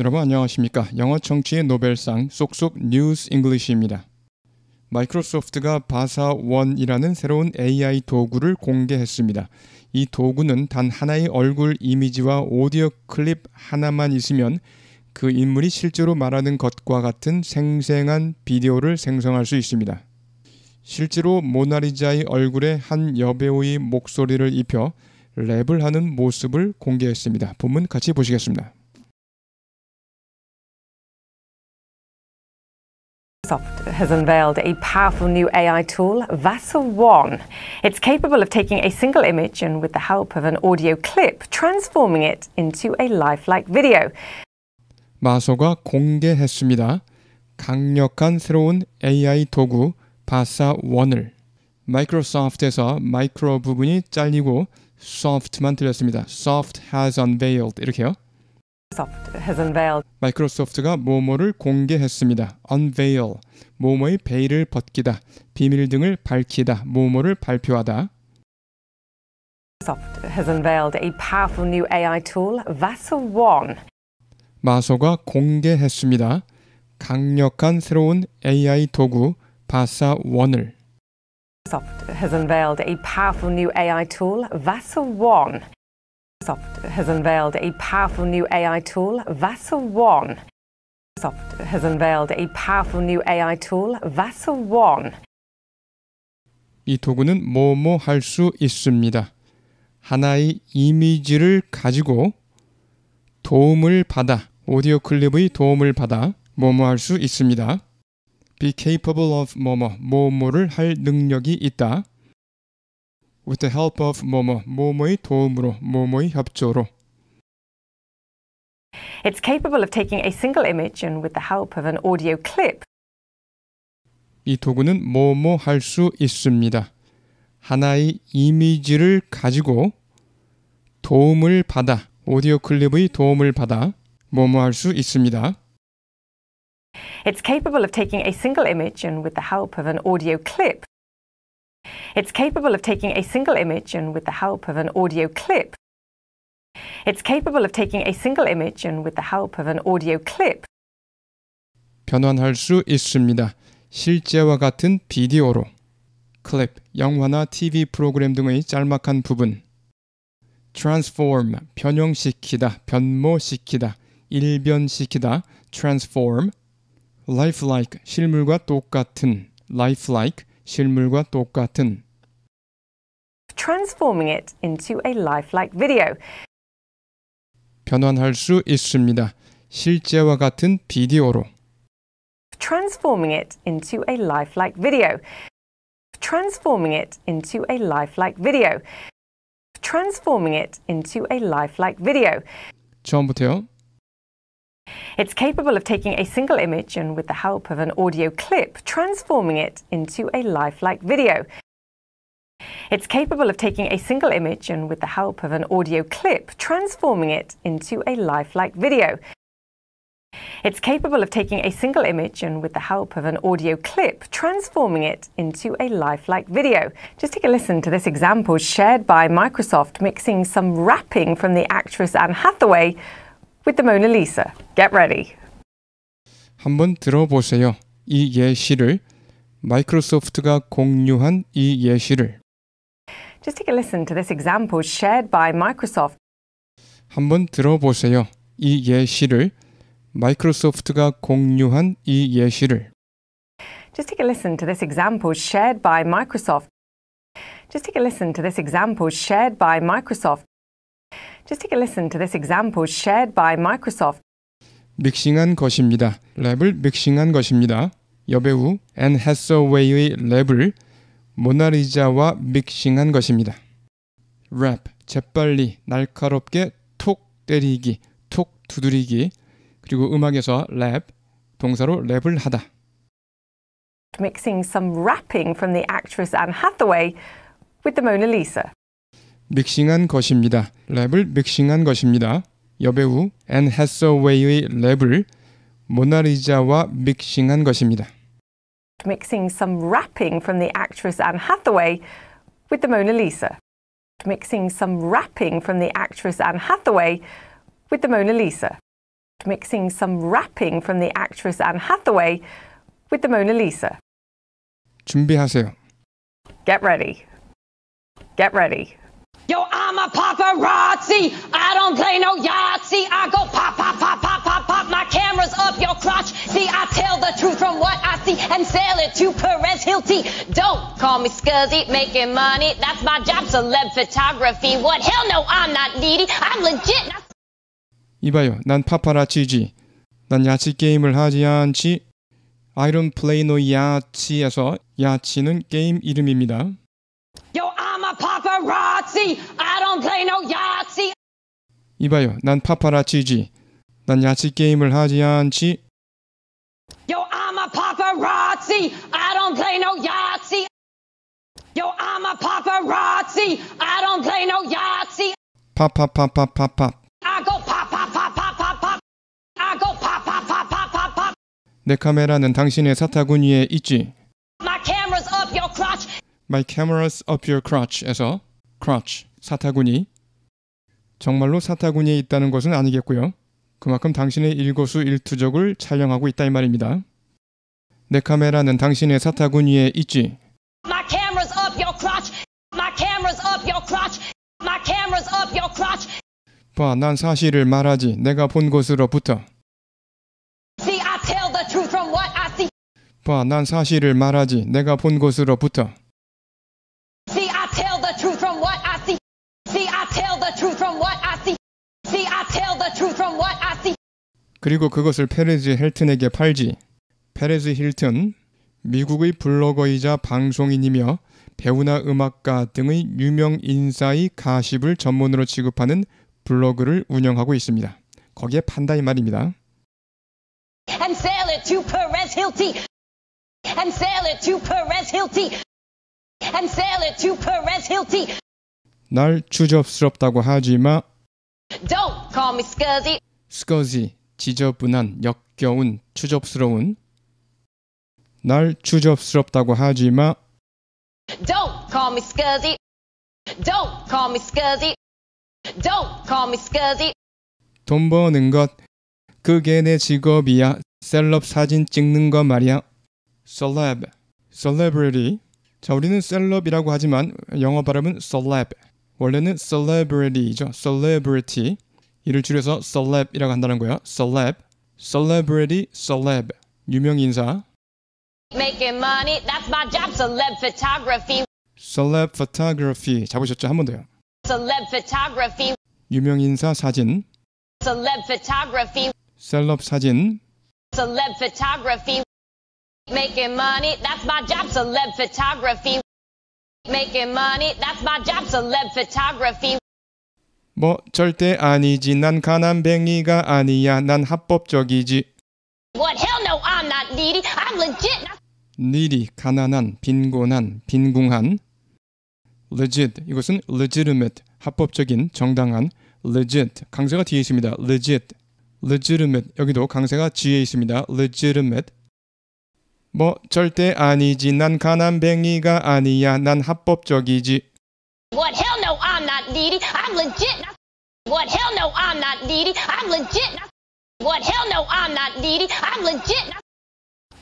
여러분 안녕하십니까? 영어 청취의 노벨상 쏙쏙 뉴스 잉글리시입니다. 마이크로소프트가 바사원이라는 새로운 AI 도구를 공개했습니다. 이 도구는 단 하나의 얼굴 이미지와 오디오 클립 하나만 있으면 그 인물이 실제로 말하는 것과 같은 생생한 비디오를 생성할 수 있습니다. 실제로 모나리자의 얼굴에 한 여배우의 목소리를 입혀 랩을 하는 모습을 공개했습니다. 본문 같이 보시겠습니다. Microsoft has unveiled a powerful new AI tool, Vasa One. It's capable of taking a single image and, with the help of an audio clip, transforming it into a lifelike video. 마소가 공개했습니다. 강력한 새로운 AI 도구 바사 1을 마이크로소프트에서 마이크로 부분이 잘리고 soft만 들렸습니다. soft has unveiled 이렇게요. 마이크로소프트가 모모를 공개했습니다. unveil, 모모의 베일을 벗기다, 비밀 등을 밝히다, 모모를 발표하다. Microsoft has unveiled a powerful new AI tool, Vasa One. 마소가 공개했습니다. 강력한 새로운 AI 도구 바사 1을 Microsoft has unveiled a powerful new AI tool, Vasa One. Microsoft has unveiled a powerful new AI tool, Vasa One. Microsoft has unveiled a powerful new AI tool, Vasa One. 이 도구는 뭐뭐 할 수 있습니다. 하나의 이미지를 가지고 도움을 받아 오디오 클립의 도움을 받아 뭐뭐 할 수 있습니다. Be capable of 뭐뭐 뭐뭐를 할 능력이 있다. with the help of 뭐뭐 뭐뭐의 도움으로 뭐뭐의 협조로 It's capable of taking a single image and with the help of an audio clip. 이 도구는 뭐뭐 할수 있습니다. 하나의 이미지를 가지고 도움을 받아 오디오 클립의 도움을 받아 뭐뭐 할수 있습니다. It's capable of taking a single image and with the help of an audio clip. It's capable of taking a single image and with the help of an audio clip. It's capable of taking a single image and with the help of an audio clip. 변환할 수 있습니다. 실제와 같은 비디오로 클립, 영화나 TV 프로그램 등의 짤막한 부분 transform 변형시키다, 변모시키다, 일변시키다 transform lifelike 실물과 똑같은 lifelike 실물과 똑같은 transforming it into a lifelike video. 변환할 수 있습니다. 실제와 같은 비디오로. transforming it into a lifelike video. transforming it into a lifelike video. transforming it into a lifelike video. 처음부터요. It's capable of taking a single image and, with the help of an audio clip, transforming it into a lifelike video. It's capable of taking a single image and, with the help of an audio clip, transforming it into a lifelike video. It's capable of taking a single image and, with the help of an audio clip, transforming it into a lifelike video. Just take a listen to this example shared by Microsoft mixing some rapping from the actress Anne Hathaway with the Mona Lisa. Get ready. 한번 들어보세요. 이 예시를 마이크로소프트가 공유한 이 예시를 Just take a listen to this example shared by Microsoft. 한번 들어보세요. 이 예시를 마이크로소프트가 공유한 이 예시를 Just take a listen to this example shared by Microsoft. Just take a listen to this example shared by Microsoft. Just take a listen to this example shared by Microsoft. 믹싱한 것입니다. 랩을 믹싱한 것입니다. 여배우 앤 해서웨이의 랩을 모나리자와 믹싱한 것입니다. 랩, 재빨리, 날카롭게 톡 때리기, 톡 두드리기, 그리고 음악에서 랩, 동사로 랩을 하다. Mixing some rapping from the actress Anne Hathaway with the Mona Lisa. 믹싱한 것입니다. 랩을 믹싱한 것입니다. 여배우 앤 해서웨이의 랩을 모나리자와 믹싱한 것입니다. Mixing some rapping from the actress Anne Hathaway with the Mona Lisa. Mixing some rapping from the actress Anne Hathaway with the Mona Lisa. Mixing some rapping from the actress Anne Hathaway with the Mona Lisa. 준비하세요. Get ready. Get ready. I'm a paparazzi. I don't play no Yahtzee. I go pop, pop, pop, pop, pop, pop. My camera's up your crotch. See, I tell the truth from what I see and sell it to Perez Hilty. Don't call me scuzzy, making money. That's my job, celeb photography. What? Hell no, I'm not needy. I'm legit. Not- 이봐요, 난 파파라치지. 난 야치 게임을 하지 않지. I don't play no 야치에서 야치는 게임 이름입니다. Yo, I'm a paparazzi. Yahtzee. I don't play no Yahtzee. 이봐요, 난 파파라치지. 난 야치 게임을 하지 않지. Yo, I'm a paparazzi. I don't play no Yahtzee. Yo, I'm a paparazzi. I don't play no Yahtzee. 파파파파파파. I go 파파파파파파. I go 파파파파파파. 내 카메라는 당신의 사타구니에 있지. My camera's up your crotch. My camera's up your crotch에서 crotch 사타구니 정말로 사타구니에 있다는 것은 아니겠고요. 그만큼 당신의 일거수일투족을 촬영하고 있다 이 말입니다. 내 카메라는 당신의 사타구니에 있지. My camera's up your crotch. My camera's up your crotch. My camera's up your crotch. 봐, 난 사실을 말하지. 내가 본 것으로부터. See, I tell the truth from what I see. 봐, 난 사실을 말하지. 내가 본 것으로부터. 그리고 그것을 페레즈 힐튼에게 팔지. 페레즈 힐튼, 미국의 블로거이자 방송인이며 배우나 음악가 등의 유명 인사의 가십을 전문으로 취급하는 블로그를 운영하고 있습니다. 거기에 판다 이 말입니다. And sell it to Perez Hilty. And sell it to Perez Hilty. And sell it to Perez Hilty. 날 주접스럽다고 하지 마. Don't call me scuzzy. 스커지 지저분한, 역겨운, 추접스러운 날 추접스럽다고 하지 마. Don't call me scuzzy. Don't call me scuzzy. Don't call me scuzzy. 돈 버는 것 그게 내 직업이야. 셀럽 사진 찍는 거 말이야. 셀럽, celebrity. 자, 우리는 셀럽이라고 하지만 영어 발음은 celeb. 원래는 celebrity죠. celebrity. 이를 줄여서 celeb이라고 한다는 거야. celeb, celebrity, celeb, 유명 인사. Making money, that's my job. Celeb photography. Celeb photography 잡으셨죠? 한 번 더요. Celeb photography. 유명 인사 사진. Celeb photography. 셀럽 사진. Celeb photography. Making money, that's my job. Celeb photography. Making money, that's my job. Celeb photography. 뭐 절대 아니지. 난 가난뱅이가 아니야. 난 합법적이지. What hell no, I'm not needy. I'm legit. needy 가난한, 빈곤한, 빈궁한. legit 이것은 legitimate 합법적인, 정당한. legit 강세가 뒤에 있습니다. legit legitimate 여기도 강세가 G에 있습니다. legitimate 뭐 절대 아니지 난 가난뱅이가 아니야 난 합법적이지 What hell no I'm not needy I'm legit What? Hell no, I'm not needy. I'm legit. What? Hell no, I'm not needy. I'm legit.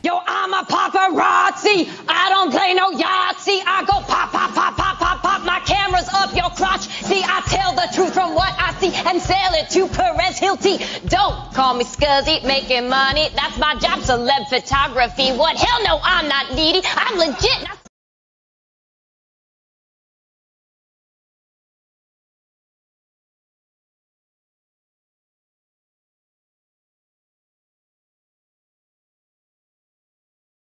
Yo, I'm a paparazzi. I don't play no Yahtzee. I go pop, pop, pop, pop, pop, pop. My camera's up your crotch. See, I tell the truth from what I see and sell it to Perez Hilton. Don't call me scuzzy, making money. That's my job, celeb photography. What? Hell no, I'm not needy. I'm legit.